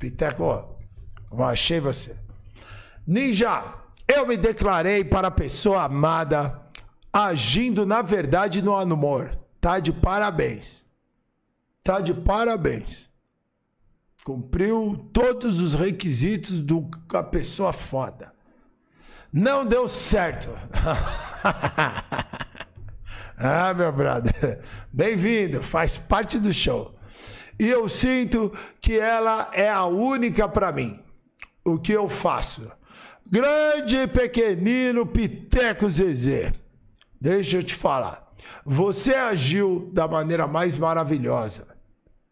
Piteco, achei você. Ninja, eu me declarei para a pessoa amada, agindo na verdade no amor. Tá de parabéns. Tá de parabéns. Cumpriu todos os requisitos do a pessoa foda. Não deu certo. ah, meu brother. Bem-vindo, faz parte do show e eu sinto que ela é a única para mim. O que eu faço? Grande pequenino Piteco Zezé, deixa eu te falar. Você agiu da maneira mais maravilhosa.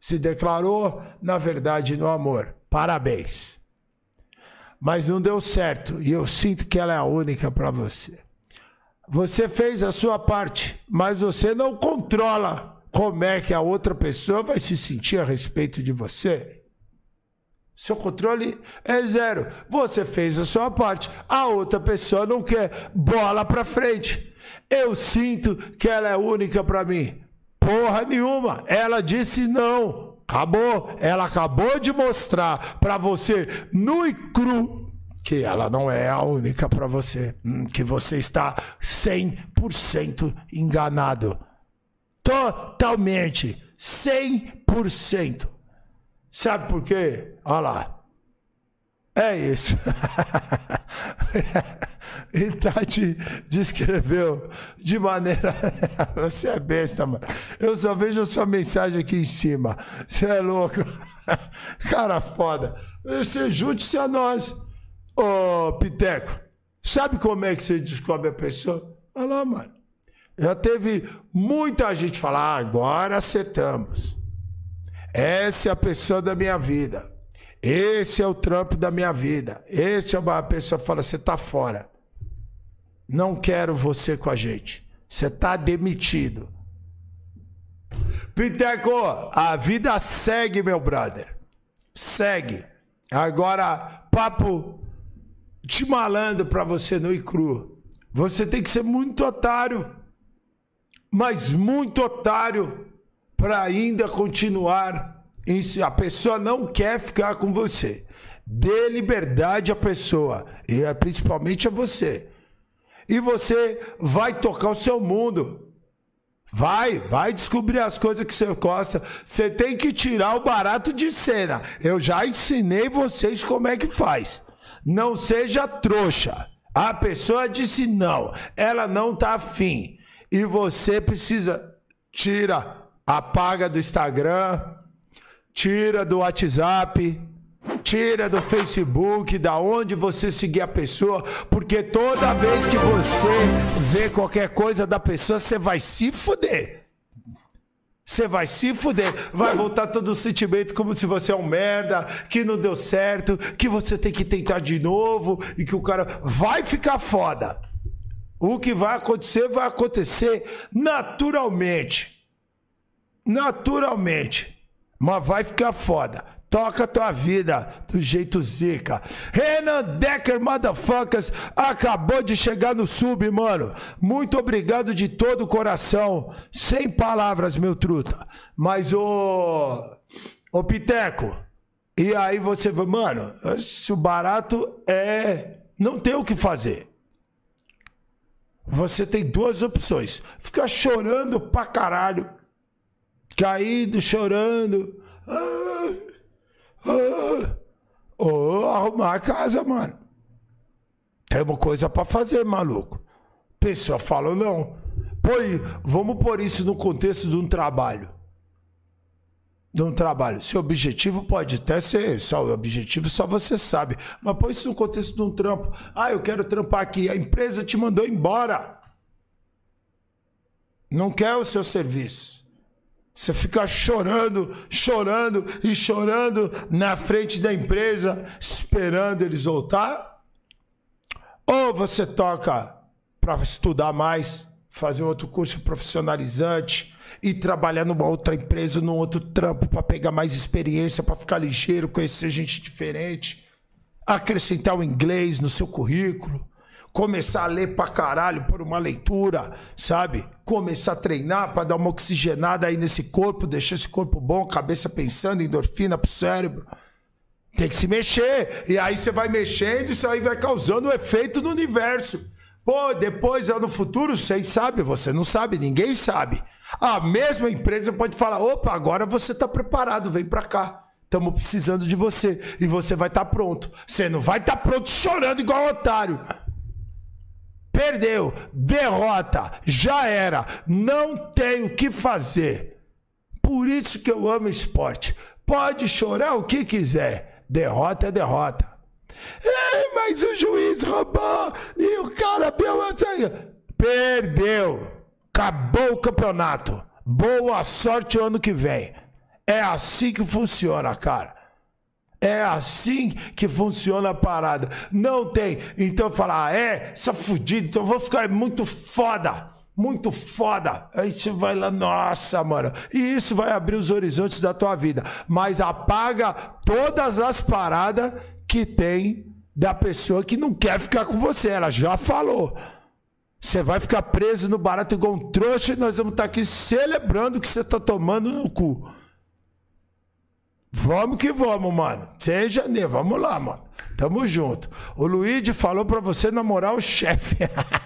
Se declarou, na verdade, no amor. Parabéns. Mas não deu certo e eu sinto que ela é a única para você. Você fez a sua parte, mas você não controla como é que a outra pessoa vai se sentir a respeito de você? Seu controle é zero. Você fez a sua parte, a outra pessoa não quer. Bola para frente. Eu sinto que ela é única para mim. Porra nenhuma. Ela disse não. Acabou. Ela acabou de mostrar para você nu e cru que ela não é a única para você, hum, que você está 100% enganado. Totalmente. 100%. Sabe por quê? Olha lá. É isso. Ele tá te descreveu de maneira. Você é besta, mano. Eu só vejo a sua mensagem aqui em cima. Você é louco. Cara foda. Você junte-se a nós. Ô, Piteco, sabe como é que você descobre a pessoa? Olha lá, mano. Já teve muita gente falar: ah, agora acertamos. Essa é a pessoa da minha vida. Esse é o Trump da minha vida. Esse é uma... pessoa pessoa fala: você tá fora. Não quero você com a gente. Você tá demitido. Piteco, a vida segue, meu brother. Segue. Agora, papo de malandro para você no e cru. Você tem que ser muito otário mas muito otário para ainda continuar. Isso, a pessoa não quer ficar com você. Dê liberdade à pessoa, e é principalmente a você. E você vai tocar o seu mundo. Vai, vai descobrir as coisas que você gosta. Você tem que tirar o barato de cena. Eu já ensinei vocês como é que faz. Não seja trouxa. A pessoa disse não, ela não está afim. E você precisa tira, apaga do Instagram, tira do WhatsApp, tira do Facebook, da onde você seguir a pessoa, porque toda vez que você vê qualquer coisa da pessoa, você vai se fuder. Você vai se fuder, vai voltar todo o sentimento como se você é um merda, que não deu certo, que você tem que tentar de novo e que o cara vai ficar foda. O que vai acontecer, vai acontecer naturalmente. Naturalmente. Mas vai ficar foda. Toca tua vida do jeito zica. Renan Decker, motherfuckers, acabou de chegar no sub, mano. Muito obrigado de todo o coração. Sem palavras, meu truta. Mas o. Ô Piteco, e aí você vai, mano, se o barato é. Não tem o que fazer você tem duas opções. Ficar chorando pra caralho, caído, chorando, ah, ah, ou arrumar a casa, mano. Tem uma coisa pra fazer, maluco. Pessoa fala, não. Põe, vamos pôr isso no contexto de um trabalho de um trabalho. Seu objetivo pode até ser só o objetivo, só você sabe. Mas põe isso no contexto de um trampo. Ah, eu quero trampar aqui. A empresa te mandou embora. Não quer o seu serviço. Você fica chorando, chorando e chorando na frente da empresa, esperando eles voltar. Ou você toca para estudar mais, fazer outro curso profissionalizante e trabalhar numa outra empresa, num outro trampo, para pegar mais experiência, para ficar ligeiro, conhecer gente diferente, acrescentar o inglês no seu currículo, começar a ler pra caralho por uma leitura, sabe? Começar a treinar para dar uma oxigenada aí nesse corpo, deixar esse corpo bom, cabeça pensando, endorfina pro cérebro. Tem que se mexer. E aí você vai mexendo, isso aí vai causando um efeito no universo. Pô, depois no futuro, vocês sabem, você não sabe, ninguém sabe. A mesma empresa pode falar: opa, agora você está preparado, vem para cá. Estamos precisando de você. E você vai estar tá pronto. Você não vai estar tá pronto chorando igual um otário. Perdeu, derrota, já era, não tem o que fazer. Por isso que eu amo esporte. Pode chorar o que quiser, derrota é derrota. Ei, mas o juiz roubou e o cara deu. Perdeu. Acabou o campeonato. Boa sorte o ano que vem. É assim que funciona, cara. É assim que funciona a parada. Não tem. Então falar, ah, é, sou fudido, então vou ficar muito foda. Muito foda. Aí você vai lá, nossa, mano. E isso vai abrir os horizontes da tua vida. Mas apaga todas as paradas que tem da pessoa que não quer ficar com você. Ela já falou. Você vai ficar preso no barato igual um trouxa e nós vamos estar tá aqui celebrando o que você está tomando no cu. Vamos que vamos, mano. Seja janeiro. vamos lá, mano. Tamo junto. O Luigi falou para você namorar o chefe.